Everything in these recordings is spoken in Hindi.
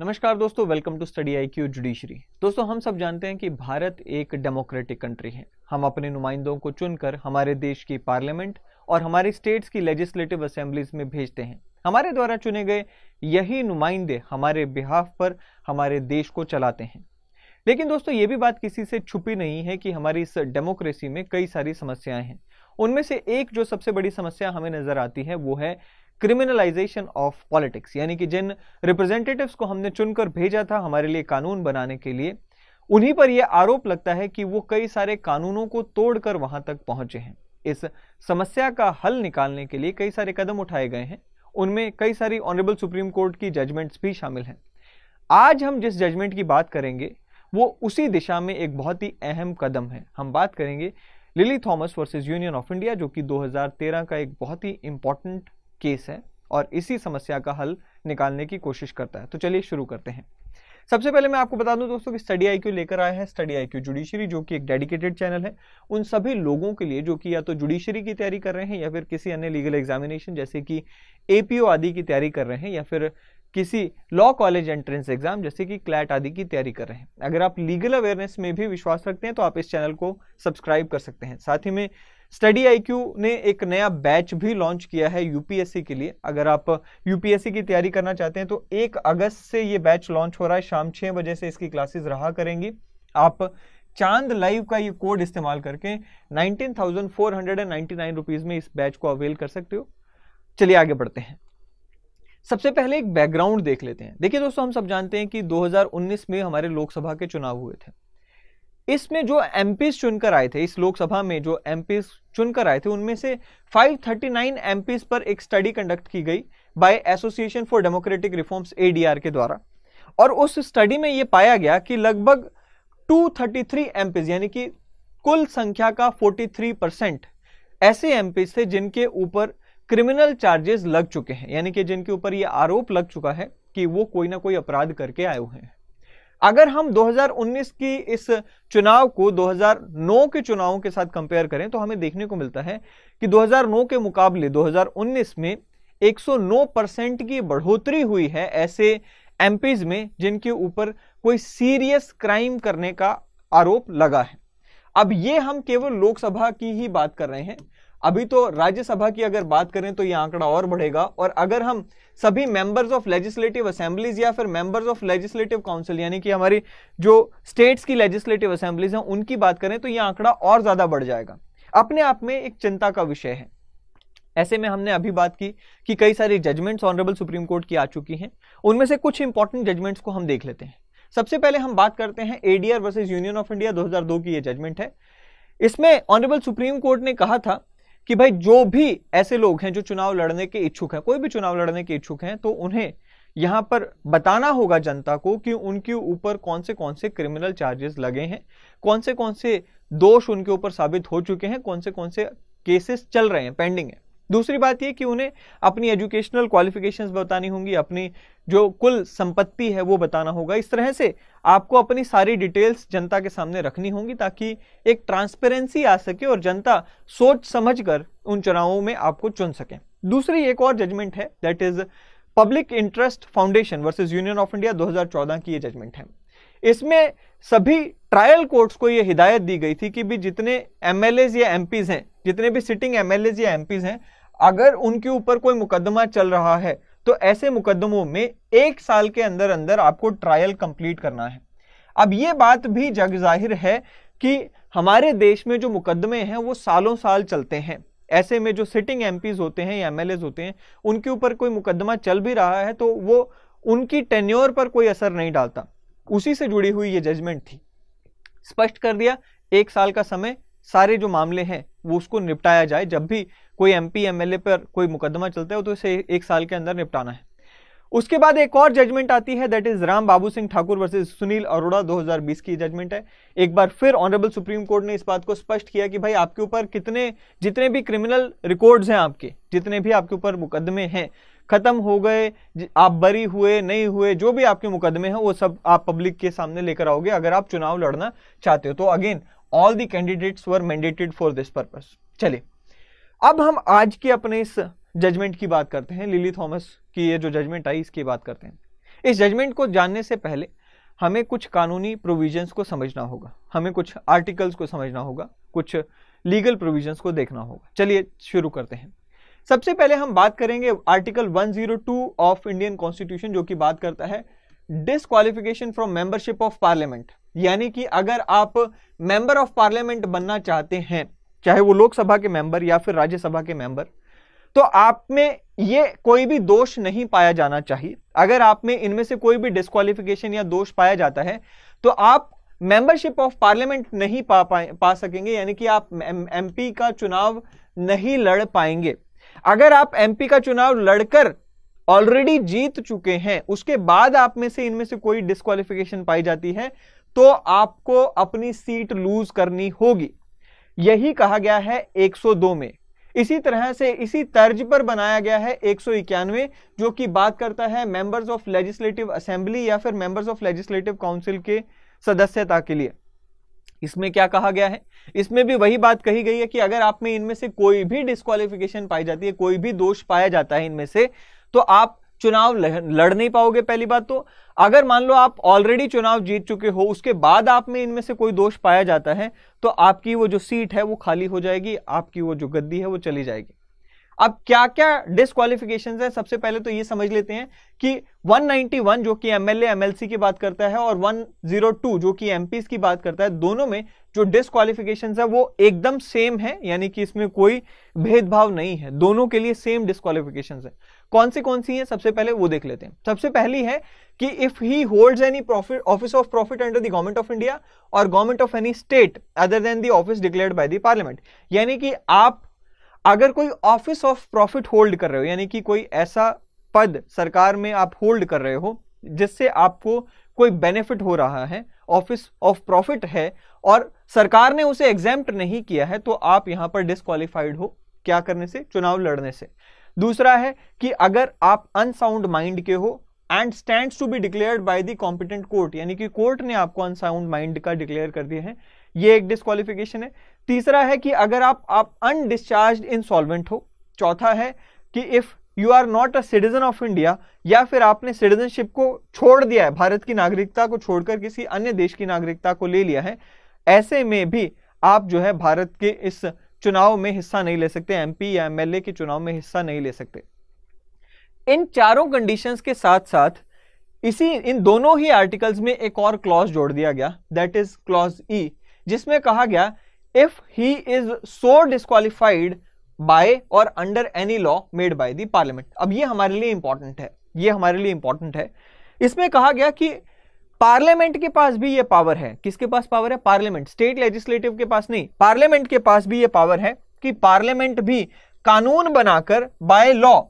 नमस्कार दोस्तों welcome to study I Q judiciary दोस्तों हम सब जानते हैं कि भारत एक डेमोक्रेटिक कंट्री है हम अपने नुमाइंदों को चुनकर हमारे देश की पार्लियामेंट और हमारे स्टेट्स की लेजिस्लेटिव असेंबलीज में भेजते हैं हमारे द्वारा चुने गए यही नुमाइंदे हमारे बिहाफ पर हमारे देश को चलाते हैं लेकिन दोस्तों ये भी बात किसी से छुपी नहीं है कि हमारी इस डेमोक्रेसी में कई सारी समस्याएं हैं उनमें से एक जो सबसे बड़ी समस्या हमें नज़र आती है वो है क्रिमिनलाइजेशन ऑफ पॉलिटिक्स यानी कि जिन रिप्रेजेंटेटिव्स को हमने चुनकर भेजा था हमारे लिए कानून बनाने के लिए उन्हीं पर यह आरोप लगता है कि वो कई सारे कानूनों को तोड़कर वहां तक पहुंचे हैं इस समस्या का हल निकालने के लिए कई सारे कदम उठाए गए हैं उनमें कई सारी ऑनरेबल सुप्रीम कोर्ट की जजमेंट्स भी शामिल हैं आज हम जिस जजमेंट की बात करेंगे वो उसी दिशा में एक बहुत ही अहम कदम है हम बात करेंगे Lily Thomas versus union of India जो कि 2013 का एक बहुत ही इंपॉर्टेंट केस है और इसी समस्या का हल निकालने की कोशिश करता है तो चलिए शुरू करते हैं सबसे पहले मैं आपको बता दूं दोस्तों कि स्टडी आई लेकर आया है स्टडी आई जुडिशरी जो कि एक डेडिकेटेड चैनल है उन सभी लोगों के लिए जो कि या तो जुडिशरी की तैयारी कर रहे हैं या फिर किसी अन्य लीगल एग्जामिनेशन जैसे कि एपीओ आदि की तैयारी कर रहे हैं या फिर किसी लॉ कॉलेज एंट्रेंस एग्जाम जैसे कि क्लैट आदि की तैयारी कर रहे हैं अगर आप लीगल अवेयरनेस में भी विश्वास रखते हैं तो आप इस चैनल को सब्सक्राइब कर सकते हैं साथ ही में स्टडी आईक्यू ने एक नया बैच भी लॉन्च किया है यूपीएससी के लिए अगर आप यूपीएससी की तैयारी करना चाहते हैं तो एक अगस्त से ये बैच लॉन्च हो रहा है शाम छः बजे से इसकी क्लासेस रहा करेंगी आप चांद लाइव का ये कोड इस्तेमाल करके nineteen thousand four hundred and ninety nine rupees में इस बैच को अवेल कर सकते हो चलिए आगे बढ़ते हैं सबसे पहले एक बैकग्राउंड देख लेते हैं देखिए दोस्तों हम सब जानते हैं कि उन्नीस में हमारे लोकसभा के चुनाव हुए थे इसमें जो एम चुनकर आए थे इस लोकसभा में जो एम चुनकर आए थे उनमें से 539 थर्टी पर एक स्टडी कंडक्ट की गई by association for democratic reforms ADR के द्वारा और उस स्टडी में यह पाया गया कि लगभग 233 थर्टी यानी कि कुल संख्या का 43 परसेंट ऐसे एम थे जिनके ऊपर क्रिमिनल चार्जेस लग चुके हैं यानी कि जिनके ऊपर ये आरोप लग चुका है कि वो कोई ना कोई अपराध करके आए हुए हैं अगर हम 2019 की इस चुनाव को 2009 के चुनावों के साथ कंपेयर करें तो हमें देखने को मिलता है कि 2009 के मुकाबले 2019 में 109 परसेंट की बढ़ोतरी हुई है ऐसे एमपीज में जिनके ऊपर कोई सीरियस क्राइम करने का आरोप लगा है अब ये हम केवल लोकसभा की ही बात कर रहे हैं अभी तो राज्यसभा की अगर बात करें तो यह आंकड़ा और बढ़ेगा और अगर हम सभी मेंबर्स ऑफ लेजिस्लेटिव असेंबलीज या फिर मेंबर्स ऑफ लेजिस्लेटिव काउंसिल यानी कि हमारी जो स्टेट्स की लेजिस्लेटिव असेंबलीज हैं उनकी बात करें तो यह आंकड़ा और ज़्यादा बढ़ जाएगा अपने आप में एक चिंता का विषय है ऐसे में हमने अभी बात की कि कई सारी जजमेंट्स ऑनरेबल सुप्रीम कोर्ट की आ चुकी हैं उनमें से कुछ इंपॉर्टेंट जजमेंट्स को हम देख लेते हैं सबसे पहले हम बात करते हैं ADR versus union of India 2002 की ये जजमेंट है इसमें ऑनरेबल सुप्रीम कोर्ट ने कहा था कि भाई जो भी ऐसे लोग हैं जो चुनाव लड़ने के इच्छुक हैं कोई भी चुनाव लड़ने के इच्छुक हैं तो उन्हें यहाँ पर बताना होगा जनता को कि उनके ऊपर कौन से कौन से क्रिमिनल चार्जेस लगे हैं कौन से कौन से दोष उनके ऊपर साबित हो चुके हैं कौन से कौन से केसेस चल रहे हैं पेंडिंग है दूसरी बात यह कि उन्हें अपनी एजुकेशनल क्वालिफिकेशंस बतानी होंगी अपनी जो कुल संपत्ति है वो बताना होगा इस तरह से आपको अपनी सारी डिटेल्स जनता के सामने रखनी होंगी ताकि एक ट्रांसपेरेंसी आ सके और जनता सोच समझ कर उन चुनावों में आपको चुन सके दूसरी एक और जजमेंट है that is public interest foundation versus union of India दो की ये जजमेंट है इसमें सभी ट्रायल कोर्ट्स को ये हिदायत दी गई थी कि भी जितने एम या एम हैं जितने भी सिटिंग एमएलए या एम हैं अगर उनके ऊपर कोई मुकदमा चल रहा है तो ऐसे मुकदमों में एक साल के अंदर अंदर आपको ट्रायल कंप्लीट करना है अब ये बात भी जग जाहिर है कि हमारे देश में जो मुकदमे हैं वो सालों साल चलते हैं ऐसे में जो सिटिंग एम होते हैं या एम होते हैं उनके ऊपर कोई मुकदमा चल भी रहा है तो वो उनकी टेन्योर पर कोई असर नहीं डालता उसी से जुड़ी हुई ये जजमेंट थी स्पष्ट कर दिया एक साल का समय सारे जो मामले हैं वो उसको निपटाया जाए जब भी कोई एम पी पर कोई मुकदमा चलता है तो उसे एक साल के अंदर निपटाना है उसके बाद एक और जजमेंट आती है that is Ram Babu Singh Thakur versus Sunil Arora 2020 की जजमेंट है एक बार फिर ऑनरेबल सुप्रीम कोर्ट ने इस बात को स्पष्ट किया कि भाई आपके ऊपर कितने जितने भी क्रिमिनल रिकॉर्ड्स हैं आपके जितने भी आपके ऊपर मुकदमे हैं खत्म हो गए आप बरी हुए नहीं हुए जो भी आपके मुकदमे हैं वो सब आप पब्लिक के सामने लेकर आओगे अगर आप चुनाव लड़ना चाहते हो तो again all the candidates were mandated for this purpose चलिए अब हम आज के अपने इस जजमेंट की बात करते हैं लिली थॉमस की ये जो जजमेंट आई इसकी बात करते हैं इस जजमेंट को जानने से पहले हमें कुछ कानूनी प्रोविजंस को समझना होगा हमें कुछ आर्टिकल्स को समझना होगा कुछ लीगल प्रोविजंस को देखना होगा चलिए शुरू करते हैं सबसे पहले हम बात करेंगे आर्टिकल 102 ऑफ इंडियन कॉन्स्टिट्यूशन जो कि बात करता है disqualification from membership of parliament यानी कि अगर आप मेंबर ऑफ पार्लियामेंट बनना चाहते हैं चाहे वो लोकसभा के मेंबर या फिर राज्यसभा के मेंबर तो आप में ये कोई भी दोष नहीं पाया जाना चाहिए अगर आप में इनमें से कोई भी डिस्कालिफिकेशन या दोष पाया जाता है तो आप मेंबरशिप ऑफ पार्लियामेंट नहीं पा पाए पा सकेंगे यानी कि आप एमपी का चुनाव नहीं लड़ पाएंगे अगर आप एमपी का चुनाव लड़कर ऑलरेडी जीत चुके हैं उसके बाद आप में से इनमें से कोई डिस्कालिफिकेशन पाई जाती है तो आपको अपनी सीट लूज करनी होगी यही कहा गया है 102 में इसी तरह से इसी तर्ज पर बनाया गया है एक जो कि बात करता है मेंबर्स ऑफ लेजिस्लेटिव असेंबली या फिर मेंबर्स ऑफ लेजिस्लेटिव काउंसिल के सदस्यता के लिए इसमें क्या कहा गया है इसमें भी वही बात कही गई है कि अगर आप में इनमें से कोई भी डिस्कालिफिकेशन पाई जाती है कोई भी दोष पाया जाता है इनमें से तो आप चुनाव लड़ नहीं पाओगे पहली बात तो अगर मान लो आप ऑलरेडी चुनाव जीत चुके हो उसके बाद आप में इनमें से कोई दोष पाया जाता है तो आपकी वो जो सीट है वो खाली हो जाएगी आपकी वो जो गद्दी है वो चली जाएगी अब क्या क्या डिस्कालिफिकेशन है सबसे पहले तो ये समझ लेते हैं कि 191 जो कि एमएलए एमएलसी की बात करता है और 102 जो कि एमपीस की बात करता है दोनों में जो डिस्कालिफिकेशन है वो एकदम सेम है यानी कि इसमें कोई भेदभाव नहीं है दोनों के लिए सेम डिस्कालिफिकेशन है कौन सी कौन सी है सबसे पहले वो देख लेते हैं सबसे पहली है कि if he hold any profit office of profit under the government of India और government of any state other than the office declare by the parliament यानी कि आप अगर कोई ऑफिस ऑफ प्रॉफिट होल्ड कर रहे हो यानी कि कोई ऐसा पद सरकार में आप होल्ड कर रहे हो जिससे आपको कोई बेनिफिट हो रहा है ऑफिस ऑफ प्रॉफिट है और सरकार ने उसे एग्जाम्प्ट नहीं किया है तो आप यहां पर डिस्कालीफाइड हो क्या करने से चुनाव लड़ने से दूसरा है कि अगर आप अनसाउंड माइंड के हो and stand to be declare by the competent court यानी कि कोर्ट ने आपको अनसाउंड माइंड का डिक्लेयर कर दिया है ये एक डिस्कालिफिकेशन है तीसरा है कि अगर आप आप अनडिस्चार्ज इंसॉल्वेंट हो चौथा है कि if you are not a citizen of India या फिर आपने सिटीजनशिप को छोड़ दिया है भारत की नागरिकता को छोड़कर किसी अन्य देश की नागरिकता को ले लिया है ऐसे में भी आप जो है भारत के इस चुनाव में हिस्सा नहीं ले सकते एमपी या एमएलए के चुनाव में हिस्सा नहीं ले सकते इन चारों कंडीशंस के साथ साथ इसी इन दोनों ही आर्टिकल्स में एक और क्लॉज जोड़ दिया गया दैट इज क्लॉज ई जिसमें कहा गया if he is so disqualified by or under any law made by the parliament अब ये हमारे लिए इंपॉर्टेंट है ये हमारे लिए इंपॉर्टेंट है इसमें कहा गया कि पार्लियामेंट के पास भी ये पावर है किसके पास पावर है पार्लियामेंट स्टेट लेजिस्लेटिव के पास नहीं पार्लियामेंट के पास भी ये पावर है कि पार्लियामेंट भी कानून बनाकर बाय लॉ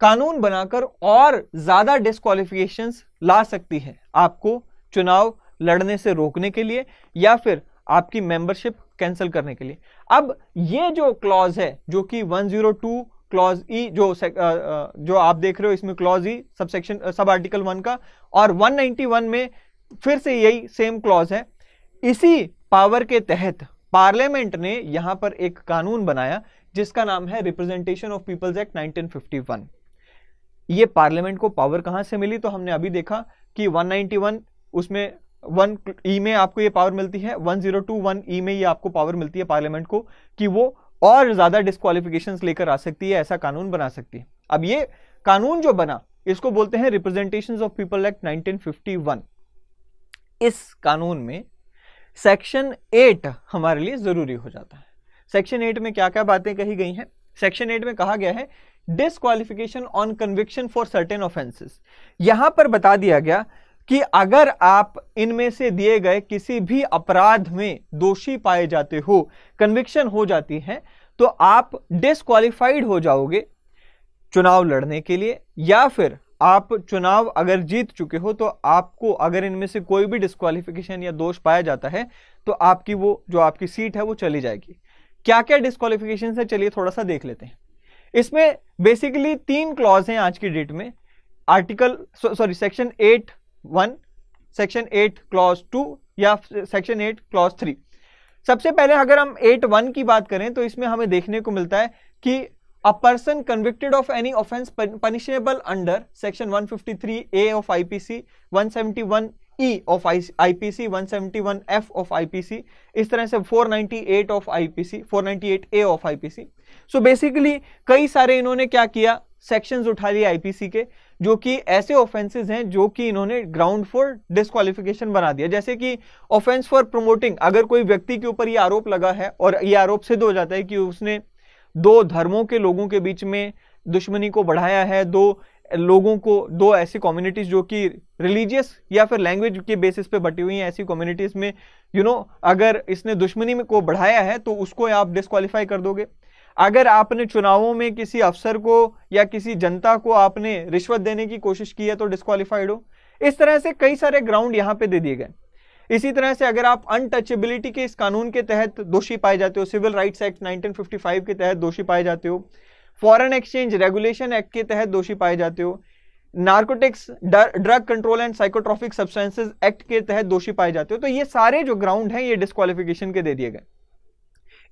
कानून बनाकर और ज्यादा डिस्कालिफिकेशन ला सकती है आपको चुनाव लड़ने से रोकने के लिए या फिर आपकी मेंबरशिप कैंसिल करने के लिए अब ये जो क्लॉज है जो कि 102 क्लॉज ई जो जो आप देख रहे हो इसमें क्लॉज ई sub section sub article one का और 191 में फिर से यही सेम क्लॉज है इसी पावर के तहत पार्लियामेंट ने यहां पर एक कानून बनाया जिसका नाम है रिप्रेजेंटेशन ऑफ पीपल्स एक्ट 1951 ये पार्लियामेंट को पावर कहां से मिली तो हमने अभी देखा कि 191 उसमें वन ई में आपको ये पावर मिलती है one zero two one E में ये आपको पावर मिलती है पार्लियामेंट को कि वो और ज़्यादा डिस्कालिफिकेशन लेकर आ सकती है ऐसा कानून बना सकती है अब ये कानून जो बना इसको बोलते हैं रिप्रेजेंटेशन ऑफ पीपल एक्ट 1951 इस कानून में सेक्शन एट हमारे लिए ज़रूरी हो जाता है सेक्शन एट में क्या क्या बातें कही गई हैं सेक्शन एट में कहा गया है disqualification on conviction for certain offences यहां पर बता दिया गया कि अगर आप इनमें से दिए गए किसी भी अपराध में दोषी पाए जाते हो कन्विक्शन हो जाती है तो आप डिसक्वालिफाइड हो जाओगे चुनाव लड़ने के लिए या फिर आप चुनाव अगर जीत चुके हो तो आपको अगर इनमें से कोई भी डिस्कालिफिकेशन या दोष पाया जाता है तो आपकी वो जो आपकी सीट है वो चली जाएगी क्या क्या डिस्कालिफिकेशन है चलिए थोड़ा सा देख लेते हैं इसमें बेसिकली तीन क्लॉज हैं आज की डेट में article sorry section eight one section eight clause two या सेक्शन एट क्लॉज थ्री सबसे पहले अगर हम एट वन की बात करें तो इसमें हमें देखने को मिलता है कि a person convicted of any offence punishable under section 153 A of IPC 171 E of IPC 171 F of IPC इस तरह से 498 of IPC 498 A of IPC so basically कई सारे इन्होंने क्या किया सेक्शंस उठा लिए आईपीसी के जो कि ऐसे ऑफेंसेस हैं जो कि इन्होंने ग्राउंड फॉर डिस्कालिफिकेशन बना दिया जैसे कि ऑफेंस फॉर प्रमोटिंग अगर कोई व्यक्ति के ऊपर ये आरोप लगा है और ये आरोप सिद्ध हो जाता है कि उसने दो धर्मों के लोगों के बीच में दुश्मनी को बढ़ाया है दो लोगों को दो ऐसी कम्युनिटीज जो कि रिलीजियस या फिर लैंग्वेज के बेसिस पे बटी हुई हैं ऐसी कम्युनिटीज में यू you नो know, अगर इसने दुश्मनी में को बढ़ाया है तो उसको आप डिस्कालीफाई कर दोगे अगर आपने चुनावों में किसी अफसर को या किसी जनता को आपने रिश्वत देने की कोशिश की है तो डिस्कालीफाइड हो इस तरह से कई सारे ग्राउंड यहां पे दे दिए गए इसी तरह से अगर आप अनटचेबिलिटी के इस कानून के तहत दोषी पाए जाते हो सिविल राइट्स एक्ट 1955 के तहत दोषी पाए जाते हो फॉरेन एक्सचेंज रेगुलेशन एक्ट के तहत दोषी पाए जाते हो narcotics drug control and psychotropic substances act के तहत दोषी पाए जाते हो तो ये सारे जो ग्राउंड हैं ये डिस्कालिफिकेशन के दे दिए गए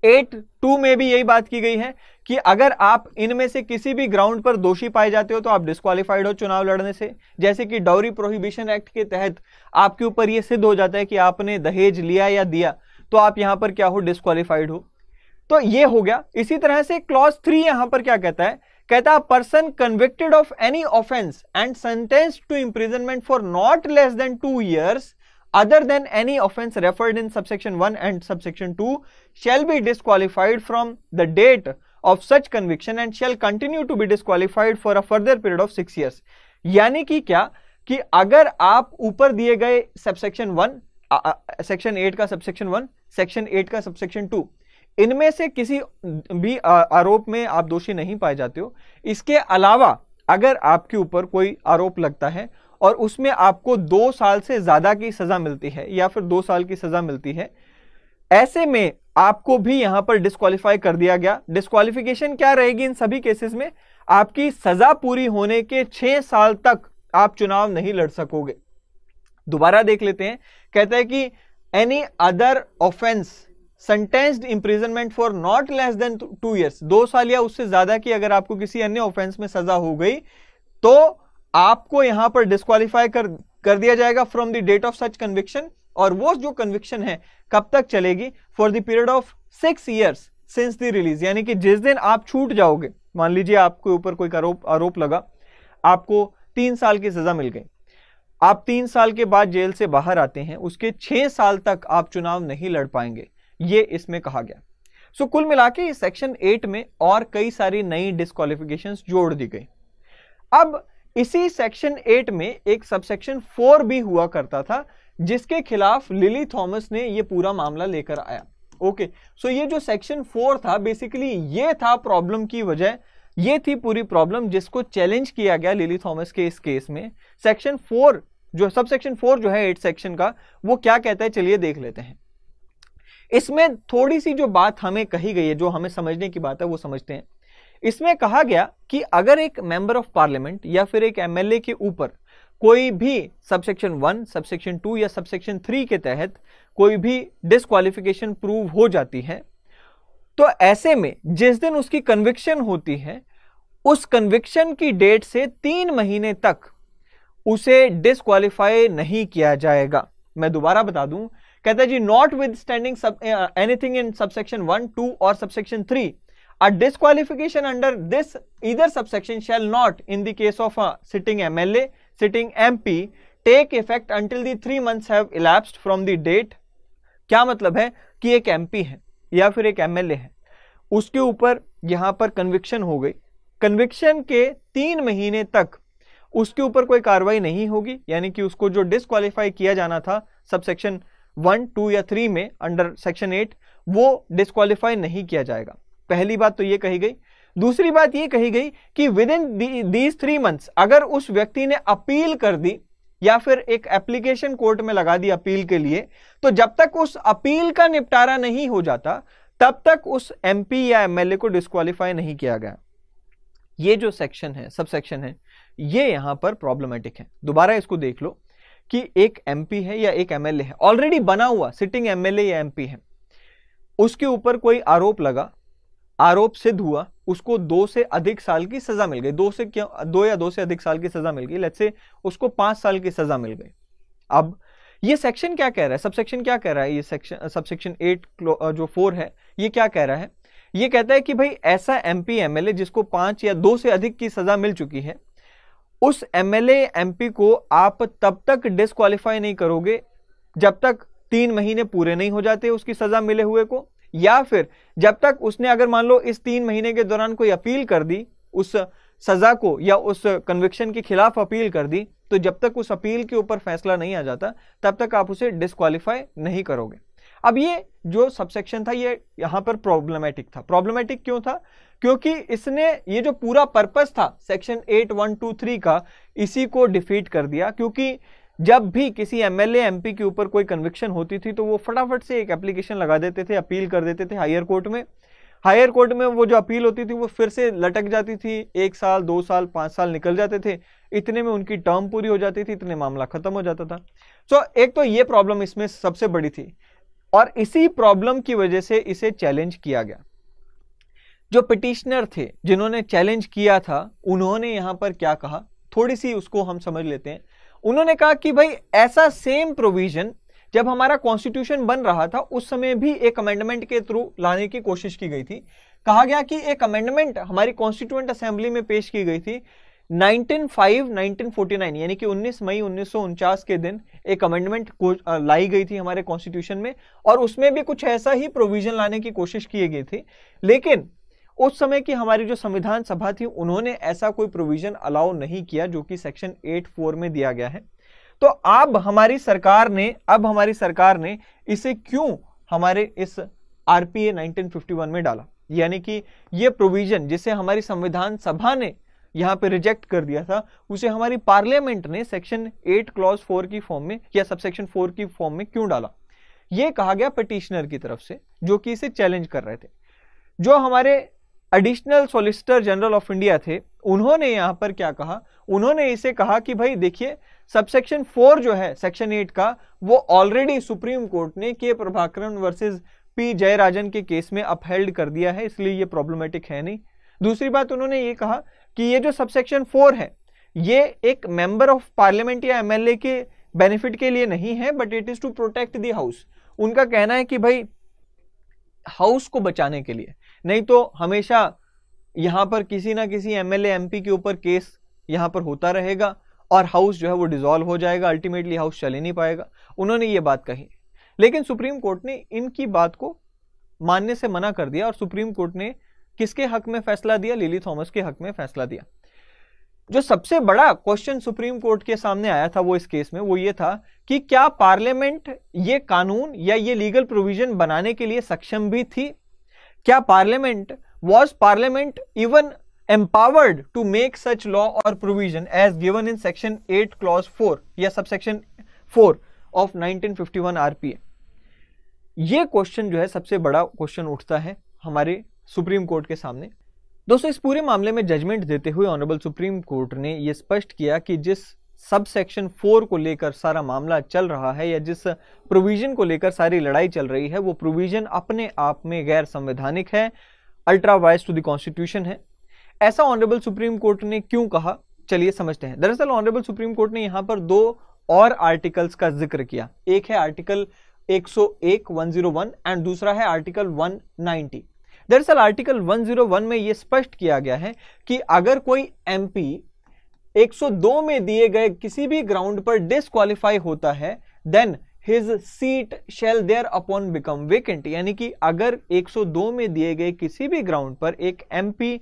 एट टू में भी यही बात की गई है कि अगर आप इनमें से किसी भी ग्राउंड पर दोषी पाए जाते हो तो आप डिस्कालीफाइड हो चुनाव लड़ने से जैसे कि डाउरी प्रोहिबिशन एक्ट के तहत आपके ऊपर यह सिद्ध हो जाता है कि आपने दहेज लिया या दिया तो आप यहां पर क्या हो डिस्कालीफाइड हो तो ये हो गया इसी तरह से क्लॉज थ्री यहां पर क्या कहता है कहता है person convicted of any offence and sentence to imprisonment for not less than two years other than any offense referred in subsection 1 and subsection 2 shall be disqualified from the date of such conviction and shall continue to be disqualified for a further period of 6 years yani ki kya ki agar aap upar diye gaye subsection 1 section eight का सबसेक्शन वन सेक्शन एट का सबसेक्शन टू इनमें से किसी भी आरोप में आप दोषी नहीं पाए जाते हो इसके अलावा अगर आपके ऊपर कोई आरोप लगता है और उसमें आपको दो साल से ज़्यादा की सज़ा मिलती है या फिर दो साल की सज़ा मिलती है ऐसे में आपको भी यहां पर डिस्कालीफाई कर दिया गया डिस्कालिफिकेशन क्या रहेगी इन सभी केसेस में आपकी सजा पूरी होने के छह साल तक आप चुनाव नहीं लड़ सकोगे दोबारा देख लेते हैं कहते हैं कि any other offence sentenced imprisonment for not less than two years दो साल या उससे ज्यादा की अगर आपको किसी अन्य ऑफेंस में सजा हो गई तो आपको यहां पर डिस्कालीफाई कर कर दिया जाएगा from the date of such conviction और वो जो कन्विक्शन है कब तक चलेगी for the period of six years since the release यानी कि जिस दिन आप छूट जाओगे मान लीजिए आपके ऊपर कोई आरोप आरोप लगा आपको तीन साल की सजा मिल गई आप तीन साल के बाद जेल से बाहर आते हैं उसके छह साल तक आप चुनाव नहीं लड़ पाएंगे ये इसमें कहा गया सो so, कुल मिला के सेक्शन एट में और कई सारी नई डिस्कालिफिकेशन जोड़ दी गई अब इसी सेक्शन एट में एक सबसेक्शन फोर भी हुआ करता था जिसके खिलाफ लिली थॉमस ने यह पूरा मामला लेकर आया ओके okay. सो so ये जो सेक्शन फोर था बेसिकली ये था प्रॉब्लम की वजह ये थी पूरी प्रॉब्लम जिसको चैलेंज किया गया लिली थॉमस के इस केस में सेक्शन फोर जो सब सेक्शन फोर जो है एट सेक्शन का वो क्या कहता है चलिए देख लेते हैं इसमें थोड़ी सी जो बात हमें कही गई है जो हमें समझने की बात है वो समझते हैं इसमें कहा गया कि अगर एक मेंबर ऑफ पार्लियामेंट या फिर एक एमएलए के ऊपर कोई भी सबसेक्शन वन सबसेक्शन टू या सबसेक्शन थ्री के तहत कोई भी डिसक्वालिफिकेशन प्रूव हो जाती है तो ऐसे में जिस दिन उसकी कन्विक्शन होती है उस कन्विक्शन की डेट से तीन महीने तक उसे डिसक्वालीफाई नहीं किया जाएगा मैं दोबारा बता दूं कहता है जी notwithstanding anything in subsection one two और subsection three a disqualification under this either subsection shall not in the case of a sitting mla sitting mp take effect until the 3 months have elapsed from the date क्या मतलब है कि एक एमपी है या फिर एक एमएलए है उसके ऊपर यहाँ पर कन्विक्शन हो गई कन्विक्शन के तीन महीने तक उसके ऊपर कोई कार्रवाई नहीं होगी यानी कि उसको जो डिसक्वालीफाई किया जाना था सब सेक्शन वन टू या थ्री में अंडर सेक्शन एट वो डिसक्वालीफाई नहीं किया जाएगा पहली बात तो ये कही गई दूसरी बात ये कही गई कि within these three months अगर उस व्यक्ति ने अपील कर दी या फिर एक एप्लीकेशन कोर्ट में लगा दी अपील के लिए तो जब तक उस अपील का निपटारा नहीं हो जाता तब तक उस एमपी या एमएलए को डिस्कालीफाई नहीं किया गया ये जो सेक्शन है सब सेक्शन है ये यहां पर प्रॉब्लमेटिक है दोबारा इसको देख लो कि एक एमपी है या एक एमएलए है ऑलरेडी बना हुआ सिटिंग एमएलए या एमपी है उसके ऊपर कोई आरोप लगा आरोप सिद्ध हुआ उसको दो से अधिक साल की सजा मिल गई दो से क्यों दो या दो से अधिक साल की सजा मिल गई लेट से उसको पांच साल की सजा मिल गई अब ये सेक्शन क्या कह रहा है सबसेक्शन क्या कह रहा है ये सेक्शन सबसेक्शन एट जो फोर है ये क्या कह रहा है ये कहता है कि भाई ऐसा एमपी एमएलए जिसको पांच या दो से अधिक की सजा मिल चुकी है उस एमएलए एमपी को आप तब तक डिस्कालीफाई नहीं करोगे जब तक तीन महीने पूरे नहीं हो जाते उसकी सजा मिले हुए को या फिर जब तक उसने अगर मान लो इस तीन महीने के दौरान कोई अपील कर दी उस सज़ा को या उस कन्विक्शन के खिलाफ अपील कर दी तो जब तक उस अपील के ऊपर फैसला नहीं आ जाता तब तक आप उसे डिसक्वालीफाई नहीं करोगे अब ये जो सबसेक्शन था ये यहाँ पर प्रॉब्लमेटिक था प्रॉब्लमेटिक क्यों था क्योंकि इसने ये जो पूरा पर्पस था section eight one two three का इसी को डिफीट कर दिया क्योंकि जब भी किसी एम एल के ऊपर कोई कन्विक्शन होती थी तो वो फटाफट से एक एप्लीकेशन लगा देते थे अपील कर देते थे हायर कोर्ट में हायर कोर्ट में वो जो अपील होती थी वो फिर से लटक जाती थी एक साल दो साल पाँच साल निकल जाते थे इतने में उनकी टर्म पूरी हो जाती थी इतने मामला खत्म हो जाता था सो so, एक तो ये प्रॉब्लम इसमें सबसे बड़ी थी और इसी प्रॉब्लम की वजह से इसे चैलेंज किया गया जो पिटिशनर थे जिन्होंने चैलेंज किया था उन्होंने यहाँ पर क्या कहा थोड़ी सी उसको हम समझ लेते हैं उन्होंने कहा कि भाई ऐसा सेम प्रोविजन जब हमारा कॉन्स्टिट्यूशन बन रहा था उस समय भी एक अमेंडमेंट के थ्रू लाने की कोशिश की गई थी कहा गया कि एक अमेंडमेंट हमारी कॉन्स्टिट्यूएंट असेंबली में पेश की गई थी 1905 1949 यानी कि 19 मई उन्नीस के दिन एक अमेंडमेंट लाई गई थी हमारे कॉन्स्टिट्यूशन में और उसमें भी कुछ ऐसा ही प्रोविजन लाने की कोशिश की गई थी लेकिन उस समय की हमारी जो संविधान सभा थी उन्होंने ऐसा कोई प्रोविजन अलाउ नहीं किया जो कि सेक्शन 84 में दिया गया है तो अब हमारी सरकार ने अब हमारी सरकार ने इसे क्यों हमारे इस आरपीए 1951 में डाला यानी कि यह प्रोविजन जिसे हमारी संविधान सभा ने यहाँ पे रिजेक्ट कर दिया था उसे हमारी पार्लियामेंट ने सेक्शन 8 क्लॉज 4 की फॉर्म में या सबसेक्शन 4 की फॉर्म में क्यों डाला ये कहा गया पटिशनर की तरफ से जो कि इसे चैलेंज कर रहे थे जो हमारे additional solicitor general of India थे उन्होंने यहां पर क्या कहा उन्होंने इसे कहा कि भाई देखिए सबसेक्शन फोर जो है सेक्शन एट का वो ऑलरेडी सुप्रीम कोर्ट ने के प्रभाकरण वर्सेस पी जयराजन के केस में अपहेल्ड कर दिया है इसलिए ये प्रॉब्लमेटिक है नहीं दूसरी बात उन्होंने ये कहा कि ये जो सबसेक्शन फोर है ये एक मेंबर ऑफ पार्लियामेंट या एमएलए के बेनिफिट के लिए नहीं है but it is to protect the house उनका कहना है कि भाई हाउस को बचाने के लिए नहीं तो हमेशा यहाँ पर किसी ना किसी एम एल के ऊपर केस यहाँ पर होता रहेगा और हाउस जो है वो डिजॉल्व हो जाएगा अल्टीमेटली हाउस चले नहीं पाएगा उन्होंने ये बात कही लेकिन सुप्रीम कोर्ट ने इनकी बात को मानने से मना कर दिया और सुप्रीम कोर्ट ने किसके हक में फैसला दिया लिली थॉमस के हक में फैसला दिया जो सबसे बड़ा क्वेश्चन सुप्रीम कोर्ट के सामने आया था वो इस केस में वो ये था कि क्या पार्लियामेंट ये कानून या ये लीगल प्रोविजन बनाने के लिए सक्षम भी थी क्या parliament was parliament even empowered to make such law और provision as given in section eight clause four या four fifty one R P A ये क्वेश्चन जो है सबसे बड़ा क्वेश्चन उठता है हमारे सुप्रीम कोर्ट के सामने दोस्तों इस पूरे मामले में जजमेंट देते हुए ऑनरेबल सुप्रीम कोर्ट ने यह स्पष्ट किया कि जिस सब सेक्शन फोर को लेकर सारा मामला चल रहा है या जिस प्रोविजन को लेकर सारी लड़ाई चल रही है वो प्रोविजन अपने आप में गैर संवैधानिक है ultra vires to the constitution है ऐसा ऑनरेबल सुप्रीम कोर्ट ने क्यों कहा चलिए समझते हैं दरअसल ऑनरेबल सुप्रीम कोर्ट ने यहां पर दो और आर्टिकल्स का जिक्र किया एक है आर्टिकल 101 101 एंड दूसरा है आर्टिकल 190 दरअसल आर्टिकल 101 में यह स्पष्ट किया गया है कि अगर कोई एमपी 102 में दिए गए किसी भी ग्राउंड पर डिस्कालीफाई होता है then his seat shall thereupon become vacant यानी कि अगर 102 में दिए गए किसी भी ग्राउंड पर एक एमपी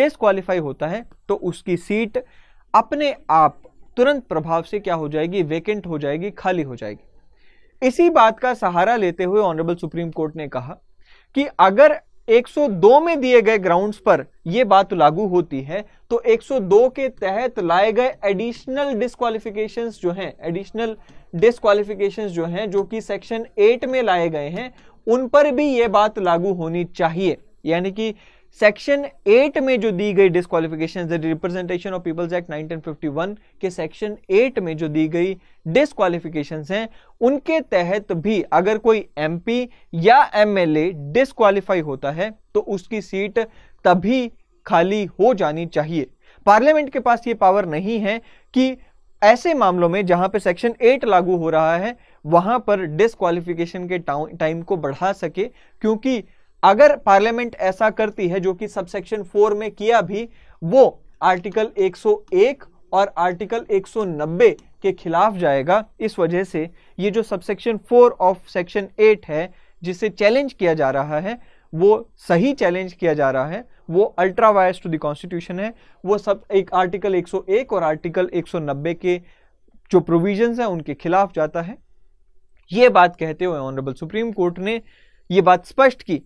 डिस्कालीफाई होता है तो उसकी सीट अपने आप तुरंत प्रभाव से क्या हो जाएगी वेकेंट हो जाएगी खाली हो जाएगी इसी बात का सहारा लेते हुए ऑनरेबल सुप्रीम कोर्ट ने कहा कि अगर 102 में दिए गए ग्राउंड्स पर यह बात लागू होती है तो 102 के तहत लाए गए एडिशनल डिस्कालिफिकेशन जो हैं एडिशनल डिस्कालिफिकेशन जो हैं जो कि सेक्शन 8 में लाए गए हैं उन पर भी यह बात लागू होनी चाहिए यानी कि सेक्शन एट में जो दी गई disqualification representation of people's act 1951 के सेक्शन एट में जो दी गई डिस्कालिफिकेशन हैं उनके तहत भी अगर कोई एमपी या एमएलए डिस्कालीफाई होता है तो उसकी सीट तभी खाली हो जानी चाहिए पार्लियामेंट के पास ये पावर नहीं है कि ऐसे मामलों में जहां पर सेक्शन एट लागू हो रहा है वहां पर डिस्कालिफिकेशन के टाइम को बढ़ा सके क्योंकि अगर पार्लियामेंट ऐसा करती है जो कि सबसेक्शन फोर में किया भी वो आर्टिकल 101 और आर्टिकल 190 के खिलाफ जाएगा इस वजह से ये जो subsection four of section eight है जिसे चैलेंज किया जा रहा है वो सही चैलेंज किया जा रहा है वो ultra vires to the constitution है वो सब एक आर्टिकल 101 और आर्टिकल 190 के जो प्रोविजंस हैं उनके खिलाफ जाता है ये बात कहते हुए ऑनरेबल सुप्रीम कोर्ट ने ये बात स्पष्ट की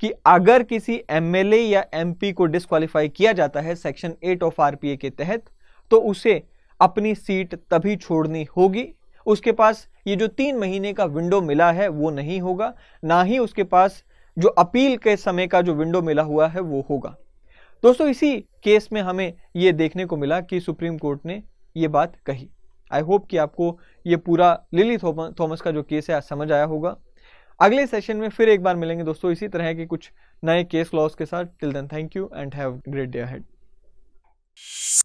कि अगर किसी एमएलए या एमपी को डिसक्वालीफाई किया जाता है सेक्शन 8 ऑफ आरपीए के तहत तो उसे अपनी सीट तभी छोड़नी होगी उसके पास ये जो तीन महीने का विंडो मिला है वो नहीं होगा ना ही उसके पास जो अपील के समय का जो विंडो मिला हुआ है वो होगा दोस्तों इसी केस में हमें ये देखने को मिला कि सुप्रीम कोर्ट ने ये बात कही आई होप कि आपको ये पूरा लिली थॉमस का जो केस है समझ आया होगा अगले सेशन में फिर एक बार मिलेंगे दोस्तों इसी तरह के कुछ नए केस लॉस के साथ till then thank you and have great day head